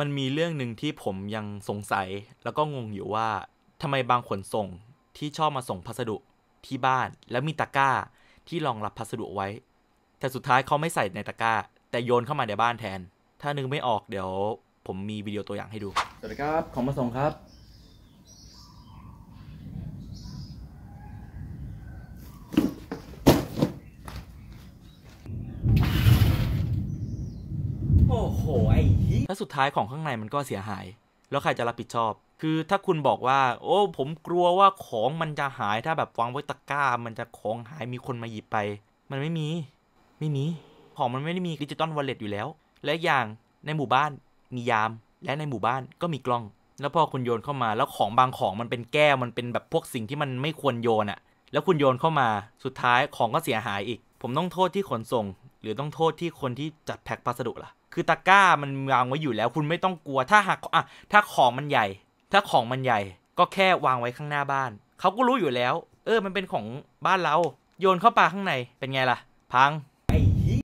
มันมีเรื่องหนึ่งที่ผมยังสงสัย แล้วก็งงอยู่ว่าทำไมบางขนส่งที่ชอบมาส่งพัสดุที่บ้าน แล้วมีตะกร้าที่รองรับพัสดุไว้ แต่สุดท้ายเขาไม่ใส่ในตะกร้า แต่โยนเข้ามาในบ้านแทน ถ้านึกไม่ออกเดี๋ยวผมมีวิดีโอตัวอย่างให้ดู สวัสดีครับ ของมาส่งครับโหไอ้ฮีแล้วสุดท้ายของข้างในมันก็เสียหาย แล้วใครจะรับผิดชอบ คือถ้าคุณบอกว่า โอ้ ผมกลัวว่าของมันจะหายถ้าแบบวางไว้ตะกร้ามันจะของหายมีคนมาหยิบไป มันไม่มี ไม่มีของมันไม่ได้มีดิจิตอลวอลเล็ตอยู่แล้ว และอย่างในหมู่บ้านมียาม และในหมู่บ้านก็มีกล้อง แล้วพอคุณโยนเข้ามา แล้วของบางของมันเป็นแก้วมันเป็นแบบพวกสิ่งที่มันไม่ควรโยนอะแล้วคุณโยนเข้ามา สุดท้ายของก็เสียหายอีก ผมต้องโทษที่ขนส่งหรือต้องโทษที่คนที่จัดแพ็คพัสดุล่ะ คือตะกร้ามันวางไว้อยู่แล้ว คุณไม่ต้องกลัว ถ้าหากอะ ถ้าของมันใหญ่ ถ้าของมันใหญ่ ก็แค่วางไว้ข้างหน้าบ้าน เขาก็รู้อยู่แล้ว เออ มันเป็นของบ้านเรา โยนเข้าปาข้างใน เป็นไงล่ะ พัง